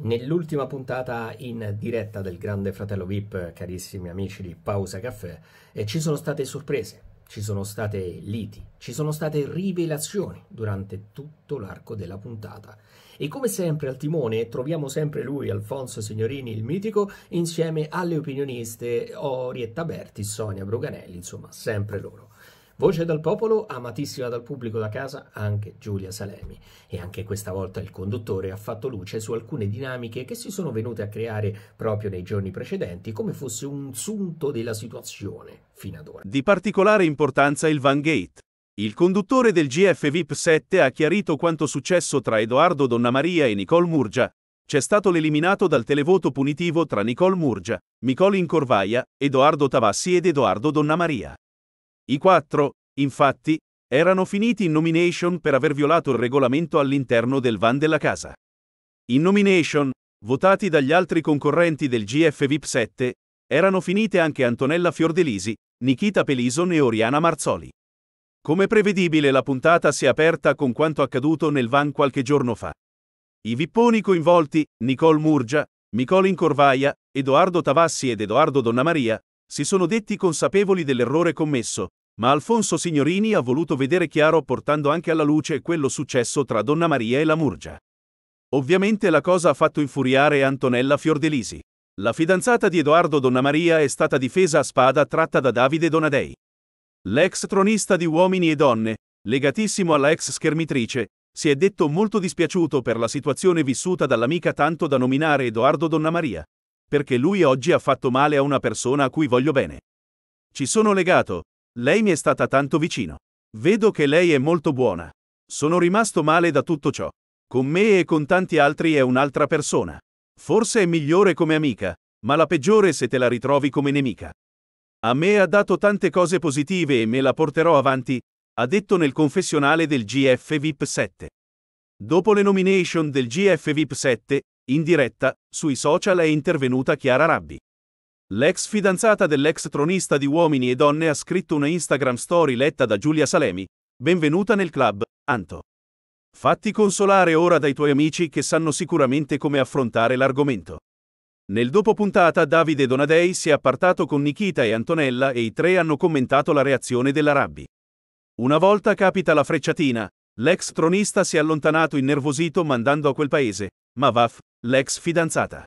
Nell'ultima puntata in diretta del Grande Fratello VIP, carissimi amici di Pausa Caffè, eh, ci sono state sorprese, ci sono state liti, ci sono state rivelazioni durante tutto l'arco della puntata. E come sempre al timone troviamo sempre lui, Alfonso Signorini, il mitico, insieme alle opinioniste Orietta Berti, Sonia Bruganelli, insomma sempre loro. Voce dal popolo, amatissima dal pubblico da casa, anche Giulia Salemi. E anche questa volta il conduttore ha fatto luce su alcune dinamiche che si sono venute a creare proprio nei giorni precedenti, come fosse un sunto della situazione fino ad ora. Di particolare importanza il Van Gate. Il conduttore del GF VIP 7 ha chiarito quanto successo tra Edoardo Donnamaria e Nicole Murgia. C'è stato l'eliminato dal televoto punitivo tra Nicole Murgia, Micol Corvaia, Edoardo Tavassi ed Edoardo Donnamaria. I quattro, infatti, erano finiti in nomination per aver violato il regolamento all'interno del van della casa. In nomination, votati dagli altri concorrenti del GF VIP 7, erano finite anche Antonella Fiordelisi, Nikita Pelison e Oriana Marzoli. Come prevedibile la puntata si è aperta con quanto accaduto nel van qualche giorno fa. I vipponi coinvolti, Nicole Murgia, Micolin Corvaia, Edoardo Tavassi ed Edoardo Donna Maria, si sono detti consapevoli dell'errore commesso, ma Alfonso Signorini ha voluto vedere chiaro portando anche alla luce quello successo tra Donna Maria e la Murgia. Ovviamente la cosa ha fatto infuriare Antonella Fiordelisi. La fidanzata di Edoardo Donna Maria è stata difesa a spada tratta da Davide Donadei. L'ex tronista di Uomini e Donne, legatissimo alla ex schermitrice, si è detto molto dispiaciuto per la situazione vissuta dall'amica tanto da nominare Edoardo Donna Maria perché lui oggi ha fatto male a una persona a cui voglio bene. Ci sono legato, lei mi è stata tanto vicino. Vedo che lei è molto buona. Sono rimasto male da tutto ciò. Con me e con tanti altri è un'altra persona. Forse è migliore come amica, ma la peggiore se te la ritrovi come nemica. A me ha dato tante cose positive e me la porterò avanti, ha detto nel confessionale del GF VIP 7. Dopo le nomination del GF VIP 7, in diretta, sui social è intervenuta Chiara Rabbi. L'ex fidanzata dell'ex tronista di Uomini e Donne ha scritto una Instagram story letta da Giulia Salemi. Benvenuta nel club, Anto. Fatti consolare ora dai tuoi amici che sanno sicuramente come affrontare l'argomento. Nel dopo puntata Davide Donadei si è appartato con Nikita e Antonella e i tre hanno commentato la reazione della Rabbi. Una volta capita la frecciatina, l'ex tronista si è allontanato innervosito mandando a quel paese, ma Vaf, l'ex fidanzata.